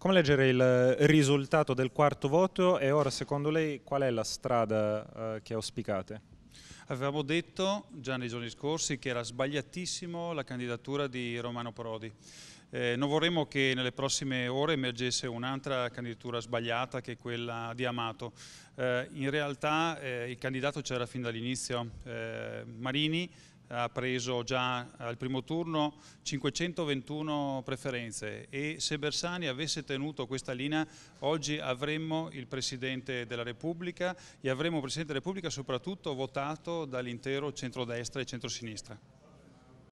Come leggere il eh, risultato del quarto voto e ora secondo lei qual è la strada eh, che auspicate? Avevamo detto già nei giorni scorsi che era sbagliatissimo la candidatura di Romano Prodi. Eh, non vorremmo che nelle prossime ore emergesse un'altra candidatura sbagliata che quella di Amato. Eh, in realtà eh, il candidato c'era fin dall'inizio. Eh, Marini ha preso già al primo turno 521 preferenze e se Bersani avesse tenuto questa linea oggi avremmo il Presidente della Repubblica e avremmo un Presidente della Repubblica soprattutto votato dall'intero centrodestra e centrosinistra.